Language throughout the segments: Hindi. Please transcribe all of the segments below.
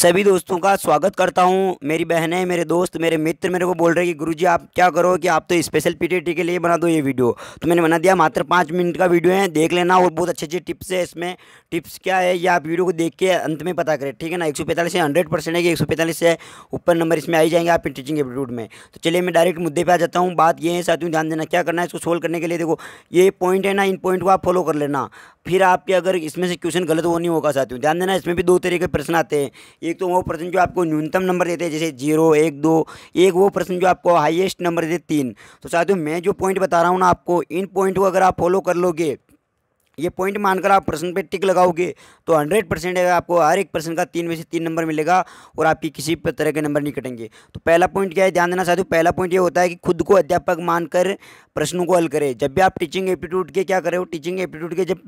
सभी दोस्तों का स्वागत करता हूं मेरी बहनें मेरे दोस्त मेरे मित्र मेरे को बोल रहे हैं कि गुरुजी आप क्या करो कि आप तो स्पेशल पीटीटी के लिए बना दो ये वीडियो तो मैंने बना दिया मात्र पाँच मिनट का वीडियो है देख लेना और बहुत अच्छे अच्छे टिप्स है इसमें टिप्स क्या है ये आप वीडियो को देख के अंत में पता करें ठीक है ना एक से हंड्रेड परसेंट है कि एक से ऊपर नंबर इसमें आई जाएंगे आप टीचिंग एप्टीट्यूड में तो चलिए मैं डायरेक्ट मुद्दे पर आ जाता हूँ बात ये है साथियों ध्यान देना क्या करना है इसको सोल्व करने के लिए देखो ये पॉइंट है ना इन पॉइंट को आप फॉलो कर लेना फिर आपके अगर इसमें से क्वेश्चन गलत वो नहीं होगा साथियों ध्यान देना इसमें भी दो तरह के प्रश्न आते हैं एक तो वो प्रश्न जो आपको न्यूनतम नंबर देते हैं जैसे जीरो एक दो एक वो प्रश्न जो आपको हाईएस्ट नंबर देते तीन तो साथियों मैं जो पॉइंट बता रहा हूँ ना आपको इन पॉइंट को अगर आप फॉलो कर लोगे ये पॉइंट मानकर आप प्रश्न पे टिक लगाओगे तो हंड्रेड परसेंट है आपको हर एक प्रश्न का तीन में से तीन नंबर मिलेगा और आपकी किसी तरह के नंबर नहीं कटेंगे तो पहला पॉइंट क्या है ध्यान देना चाहते हो पहला पॉइंट ये होता है कि खुद को अध्यापक मानकर प्रश्नों को हल करें जब भी आप टीचिंग एप्टीट्यूड के क्या करें हो टीचिंग एप्टीट्यूड के जब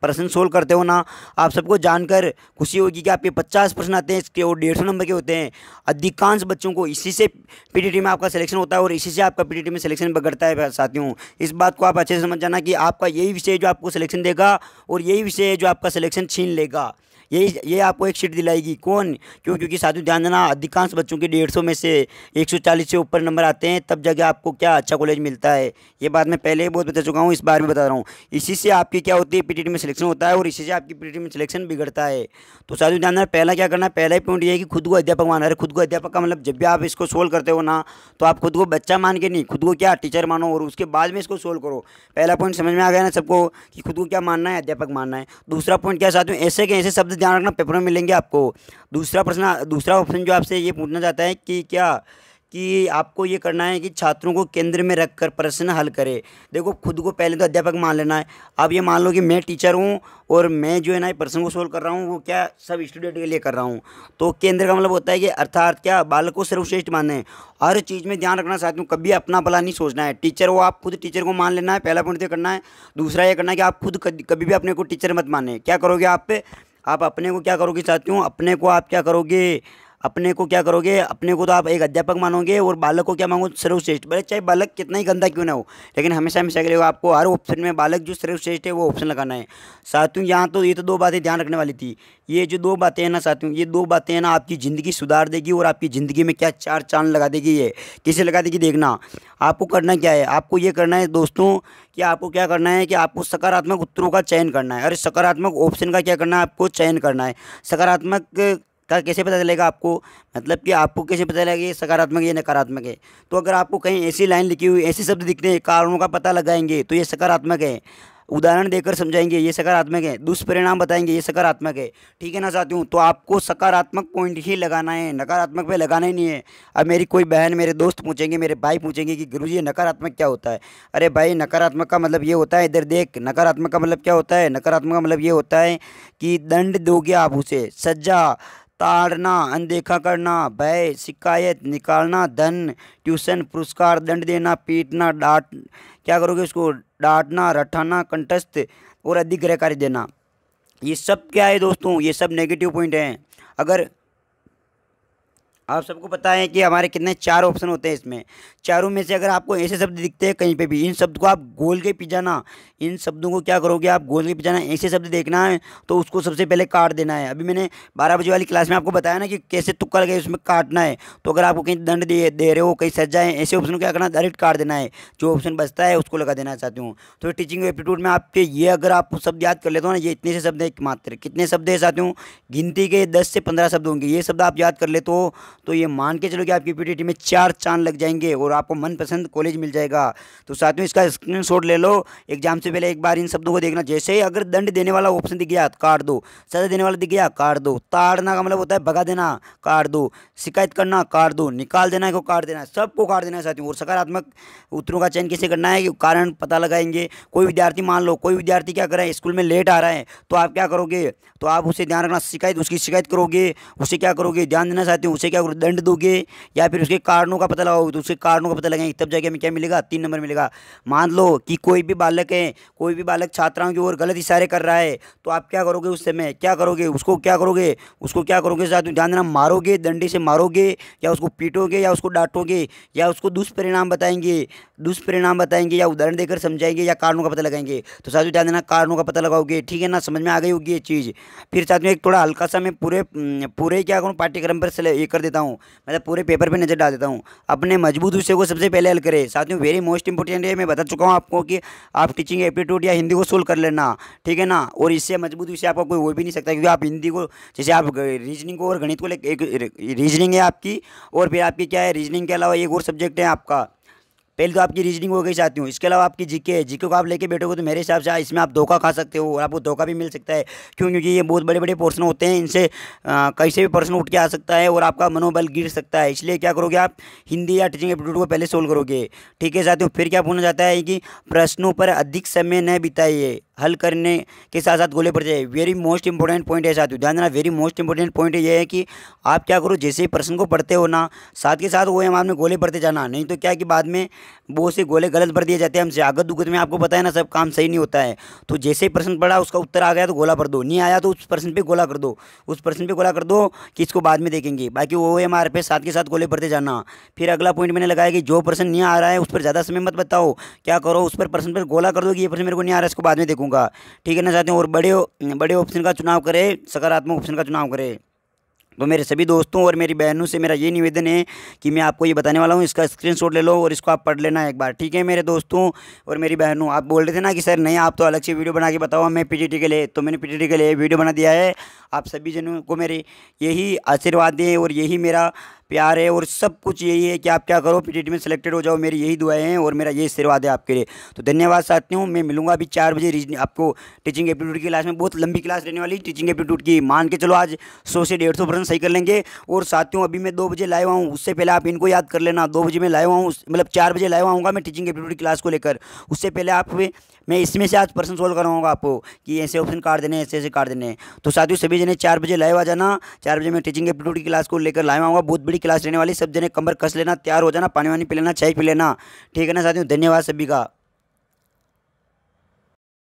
प्रश्न सोल्व करते हो ना आप सबको जानकर खुशी होगी कि आपके पचास प्रश्न आते हैं इसके और डेढ़ नंबर के होते हैं अधिकांश बच्चों को इसी से पी में आपका सिलेक्शन होता है और इसी से आपका पीटीटी में सिलेक्शन बगड़ता है साथियों इस बात को आप अच्छे से समझ जाना कि आपका यही विषय जो आपको सिलेक्शन देगा और यही विषय है जो आपका सिलेक्शन छीन लेगा ये ये आपको एक सीट दिलाएगी कौन क्यों क्योंकि साधु ध्यान देना अधिकांश बच्चों के डेढ़ सौ में से एक सौ चालीस से ऊपर नंबर आते हैं तब जाके आपको क्या अच्छा कॉलेज मिलता है ये बात मैं पहले ही बहुत बता चुका हूँ इस बार में बता रहा हूँ इसी से आपकी क्या होती है पी में सिलेक्शन होता है और इसी से आपकी पी में सिलेक्शन बिगड़ता है तो साधु ध्यान देना पहला क्या करना है पहला ही पॉइंट ये है कि खुद को अध्यापक माना है खुद को अध्यापक का मतलब जब भी आप इसको सोल्व करते हो ना तो आप खुद को बच्चा मान के नहीं खुद को क्या टीचर मानो और उसके बाद में इसको सोल्व करो पहला पॉइंट समझ में आ गया ना सबको कि खुद को क्या मानना है अध्यापक मानना है दूसरा पॉइंट क्या साधु ऐसे के ऐसे शब्द तो ध्यान रखना पेपर में मिलेंगे आपको दूसरा प्रश्न दूसरा ऑप्शन जो आपसे ये पूछना चाहता है कि क्या कि आपको ये करना है कि छात्रों को केंद्र में रखकर प्रश्न हल करें देखो खुद को पहले तो अध्यापक मान लेना है आप ये मान लो कि मैं टीचर हूँ और मैं जो है ना प्रश्न को सोल्व कर रहा हूँ वो क्या सब स्टूडेंट के लिए कर रहा हूँ तो केंद्र का मतलब होता है कि अर्थात क्या बालक को सर्वश्रेष्ठ माने हर चीज़ में ध्यान रखना हूँ कभी अपना भला नहीं सोचना है टीचर हो आप खुद टीचर को मान लेना है पहला पॉइंट तो ये करना है दूसरा ये करना है कि आप खुद कभी भी अपने को टीचर मत माने क्या करोगे आप पे आप अपने को क्या करोगे साथियों अपने को आप क्या करोगे अपने को क्या करोगे अपने को तो आप एक अध्यापक मानोगे और बालक को क्या मांगो सर्वश्रेष्ठ भले चाहे बालक कितना ही गंदा क्यों ना हो लेकिन हमेशा हमेशा करेगा आपको हर ऑप्शन में बालक जो सर्वश्रेष्ठ है वो ऑप्शन लगाना है साथियों यहाँ तो ये तो दो बातें ध्यान रखने वाली थी ये जो दो बातें हैं ना साथियों ये दो बातें हैं ना आपकी ज़िंदगी सुधार देगी और आपकी ज़िंदगी में क्या चार चांद लगा देगी ये किसे लगा देगी देखना आपको करना क्या है आपको ये करना है दोस्तों कि आपको क्या करना है कि आपको सकारात्मक उत्तरों का चयन करना है अरे सकारात्मक ऑप्शन का क्या करना है आपको चयन करना है सकारात्मक का कैसे पता चलेगा आपको मतलब कि आपको कैसे पता चलेगा ये सकारात्मक है या नकारात्मक है तो अगर आपको कहीं ऐसी लाइन लिखी हुई ऐसे शब्द दिखते हैं कारणों का पता लगाएंगे तो ये सकारात्मक है उदाहरण देकर समझाएंगे ये सकारात्मक है दुष्परिणाम बताएंगे ये सकारात्मक है ठीक है ना हूँ तो आपको सकारात्मक पॉइंट ही लगाना है नकारात्मक पे लगाना ही नहीं है अब मेरी कोई बहन मेरे दोस्त पूछेंगे मेरे भाई पूछेंगे कि गुरु जी नकारात्मक क्या होता है अरे भाई नकारात्मक का मतलब ये होता है इधर देख नकारात्मक का मतलब क्या होता है नकारात्मक का मतलब ये होता है कि दंड दोगे आप उसे सज्जा ताड़ना अनदेखा करना भय शिकायत निकालना धन ट्यूशन पुरस्कार दंड देना पीटना डांट क्या करोगे उसको डांटना रठाना कंटस्थ और अधिक ग्रह कार्य देना ये सब क्या है दोस्तों ये सब नेगेटिव पॉइंट हैं अगर आप सबको पता है कि हमारे कितने चार ऑप्शन होते हैं इसमें चारों में से अगर आपको ऐसे शब्द दिखते हैं कहीं पे भी इन शब्द को आप गोल के पिजाना इन शब्दों को क्या करोगे आप गोल के पिजाना ऐसे शब्द देखना है तो उसको सबसे पहले काट देना है अभी मैंने बारह बजे वाली क्लास में आपको बताया ना कि कैसे तुक्का लगे उसमें काटना है तो अगर आपको कहीं दंड दे दे रहे हो कहीं सज्जाएँ ऐसे ऑप्शन को क्या करना डायरेक्ट काट देना है जो ऑप्शन बचता है उसको लगा देना चाहती हूँ तो टीचिंग एप्टीट्यूड में आपके ये अगर आप शब्द याद कर लेते हो ना ये इतने से शब्द है मात्र कितने शब्द है चाहती हूँ गिनती के दस से पंद्रह शब्द होंगे ये शब्द आप याद कर लेते हो तो ये मान के चलो कि आपकी पी में चार चांद लग जाएंगे और आपको मनपसंद कॉलेज मिल जाएगा तो साथ में इसका स्क्रीन ले लो एग्जाम से पहले एक बार इन शब्दों को देखना जैसे ही अगर दंड देने वाला ऑप्शन दिख गया काट दो सजा देने वाला दिख गया काट दो ताड़ना का मतलब होता है भगा देना काट दो शिकायत करना काट दो निकाल देना है को काट देना है सबको काट देना है साथियों और सकारात्मक उत्तरों का चयन कैसे करना है कि कारण पता लगाएंगे कोई विद्यार्थी मान लो कोई विद्यार्थी क्या कर रहा है स्कूल में लेट आ रहा है तो आप क्या करोगे तो आप उसे ध्यान रखना शिकायत उसकी शिकायत करोगे उसे क्या करोगे ध्यान देना चाहते हो उसे क्या करोगे दंड दोगे या फिर उसके कारणों का पता लगाओगे तो उसके कारणों का पता लगाएंगे तब जाके हमें क्या मिलेगा तीन नंबर मिलेगा मान लो कि कोई भी बालक है कोई भी बालक छात्राओं की ओर गलत इशारे कर रहा है तो आप क्या करोगे उस समय क्या करोगे उसको क्या करोगे उसको क्या करोगे साथ ध्यान देना मारोगे दंडी से मारोगे या उसको पीटोगे या उसको डांटोगे या उसको दुष्परिणाम बताएंगे दुष्परिणाम बताएंगे या उदाहरण देकर समझाएंगे या कारणों का पता लगाएंगे तो साथ ध्यान देना कारणों का पता लगाओगे ठीक है ना समझ में आ गई होगी ये चीज़ फिर साथ में एक थोड़ा हल्का सा मैं पूरे पूरे क्या करूँ पाठ्यक्रम पर ये कर देता हूँ हूँ मतलब पूरे पेपर पर नज़र डाल देता हूँ अपने मजबूत विषय को सबसे पहले हल करें साथ में वेरी मोस्ट इंपॉर्टेंट है मैं बता चुका हूँ आपको कि आप टीचिंग एप्टीट्यूड या हिंदी को सोल्व कर लेना ठीक है ना और इससे मजबूत विषय आपका कोई हो भी नहीं सकता क्योंकि आप हिंदी को जैसे आप रीजनिंग को और गणित को ले एक रीजनिंग है आपकी और फिर आपकी क्या है रीजनिंग के अलावा एक और सब्जेक्ट है आपका पहले तो आपकी रीजनिंग हो गई चाहती हूँ इसके अलावा आपकी जीके है जीके को आप लेके बैठोगे तो मेरे हिसाब से इसमें आप धोखा खा सकते हो और आपको धोखा भी मिल सकता है क्यों क्योंकि ये बहुत बड़े बड़े प्रश्न होते हैं इनसे कैसे भी प्रश्न उठ के आ सकता है और आपका मनोबल गिर सकता है इसलिए क्या करोगे आप हिंदी या टीचिंग एप्टीट्यूड को पहले सोल्व करोगे ठीक है साथियों फिर क्या पूछना चाहता है कि प्रश्नों पर अधिक समय न बिताइए हल करने के साथ साथ गोले पड़ जाए वेरी मोस्ट इंपॉर्टेंट पॉइंट है साथियों ध्यान देना वेरी मोस्ट इंपॉर्टेंट पॉइंट ये है कि आप क्या करो जैसे ही प्रश्न को पढ़ते हो ना साथ के साथ वो हम आपने गोले पढ़ते जाना नहीं तो क्या कि बाद में बहुत से गोले गलत भर दिए जाते हैं हमसे आगत दुगत में आपको पता है ना सब काम सही नहीं होता है तो जैसे ही प्रश्न पढ़ा उसका उत्तर आ गया तो गोला भर दो नहीं आया तो उस प्रश्न पर गोला कर दो उस प्रश्न पर गोला कर दो कि इसको बाद में देखेंगे बाकी वो एम आर पे साथ के साथ गोले भरते जाना फिर अगला पॉइंट मैंने लगाया कि जो प्रश्न नहीं आ रहा है उस पर ज़्यादा समय मत बताओ क्या करो उस पर प्रश्न पर गोला कर दो कि ये प्रश्न मेरे को नहीं आ रहा है इसको बाद में देखो रखूँगा ठीक है ना चाहते हैं और बड़े बड़े ऑप्शन का चुनाव करें सकारात्मक ऑप्शन का चुनाव करें तो मेरे सभी दोस्तों और मेरी बहनों से मेरा ये निवेदन है कि मैं आपको ये बताने वाला हूँ इसका स्क्रीनशॉट ले लो और इसको आप पढ़ लेना एक बार ठीक है मेरे दोस्तों और मेरी बहनों आप बोल रहे थे ना कि सर नहीं आप तो अलग से वीडियो बना के बताओ मैं पीटीटी के लिए तो मैंने पीटीटी के लिए वीडियो बना दिया है आप सभी जनों को मेरे यही आशीर्वाद दें और यही मेरा प्यार है और सब कुछ यही है कि आप क्या करो पी में सेलेक्टेड हो जाओ मेरी यही दुआएं हैं और मेरा यही आशीर्वाद है आपके लिए तो धन्यवाद साथियों मैं मिलूंगा अभी चार बजे आपको टीचिंग एप्टीट्यूड की क्लास में बहुत लंबी क्लास रहने वाली टीचिंग एप्टीट्यूड की मान के चलो आज सौ से डेढ़ सौ सही कर लेंगे और साथियों अभी मैं दो बजे लाया हुआ हूँ उससे पहले आप इनको याद कर लेना दो बजे मैं लाया हुआ हूँ मतलब चार बजे लाया हुआ मैं टीचिंग एप्टीट्यूड क्लास को लेकर उससे पहले आप मैं इसमें से आज पर्सन सोल्व कराऊंगा आपको कि ऐसे ऑप्शन काट देने ऐसे ऐसे काट देने तो साथियों सभी जने चार बजे लाइव आ जाना चार बजे मैं टीचिंग एप्टीट्यूड की क्लास को लेकर लाइव आऊँगा बहुत बड़ी क्लास रहने वाली सब जने कमर कस लेना तैयार हो जाना पानी वानी पी लेना चाय पी लेना ठीक है ना साथियों धन्यवाद सभी का